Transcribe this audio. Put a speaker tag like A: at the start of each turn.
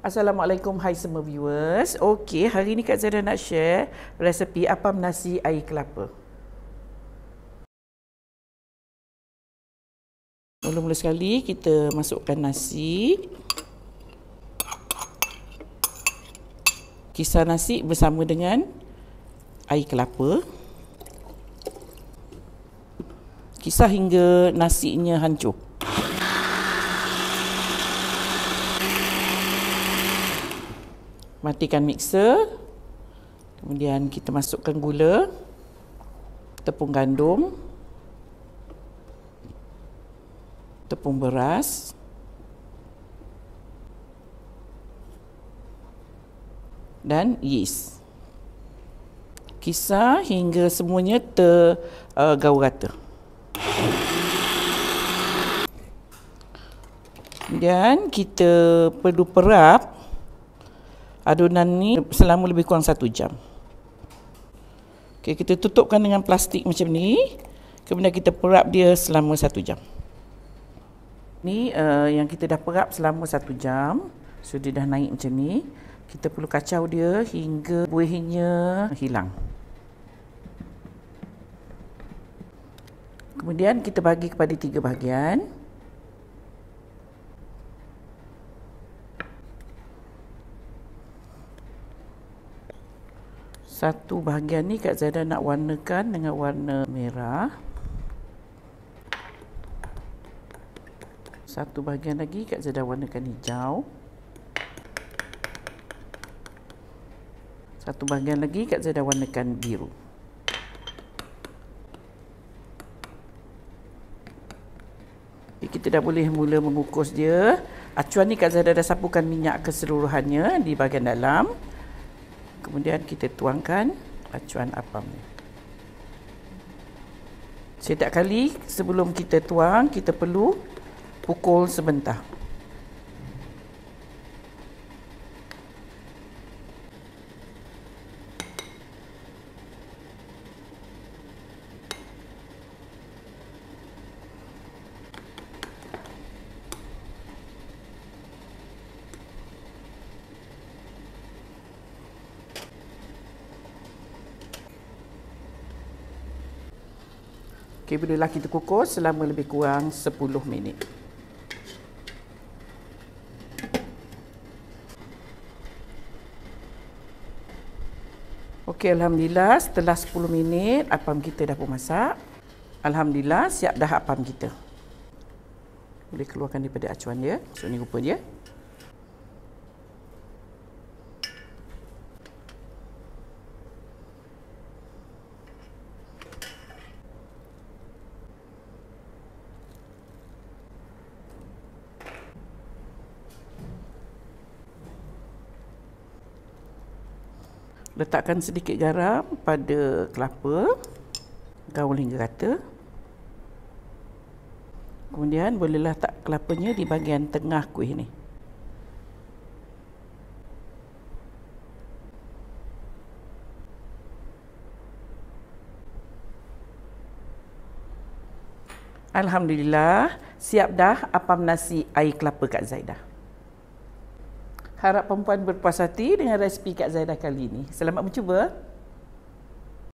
A: Assalamualaikum hai semua viewers. Okey, hari ni Kak Zara nak share resepi apam nasi air kelapa. Mula-mula sekali kita masukkan nasi. kisah nasi bersama dengan air kelapa. kisah hingga nasinya hancur. matikan mixer kemudian kita masukkan gula tepung gandum tepung beras dan yeast kisar hingga semuanya tergaul uh, rata kemudian kita perlu perap adunan ni selama lebih kurang satu jam. Okay, kita tutupkan dengan plastik macam ni. Kemudian kita perap dia selama satu jam. Ni uh, yang kita dah perap selama satu jam. So dia dah naik macam ni. Kita perlu kacau dia hingga buihnya hilang. Kemudian kita bagi kepada tiga bahagian. satu bahagian ni Kak Zaidah nak warnakan dengan warna merah satu bahagian lagi Kak Zaidah warnakan hijau satu bahagian lagi Kak Zaidah warnakan biru kita dah boleh mula mengukus dia. Acuan ni Kak Zahidah dah sapukan minyak keseluruhannya di bahagian dalam kemudian kita tuangkan acuan apam ni. Setiap kali sebelum kita tuang, kita perlu pukul sebentar. Okey, bolehlah kita kukus selama lebih kurang 10 minit. Okey, alhamdulillah setelah 10 minit apam kita dah pun masak. Alhamdulillah siap dah apam kita. Boleh keluarkan daripada acuan dia. So ni rupa dia. letakkan sedikit garam pada kelapa gaul hingga rata kemudian bolehlah tak kelapanya di bahagian tengah kuih ni Alhamdulillah, siap dah apam nasi air kelapa Kak Zaidah harap perempuan berpuas hati dengan resipi Kak Zaidah kali ini. Selamat mencuba.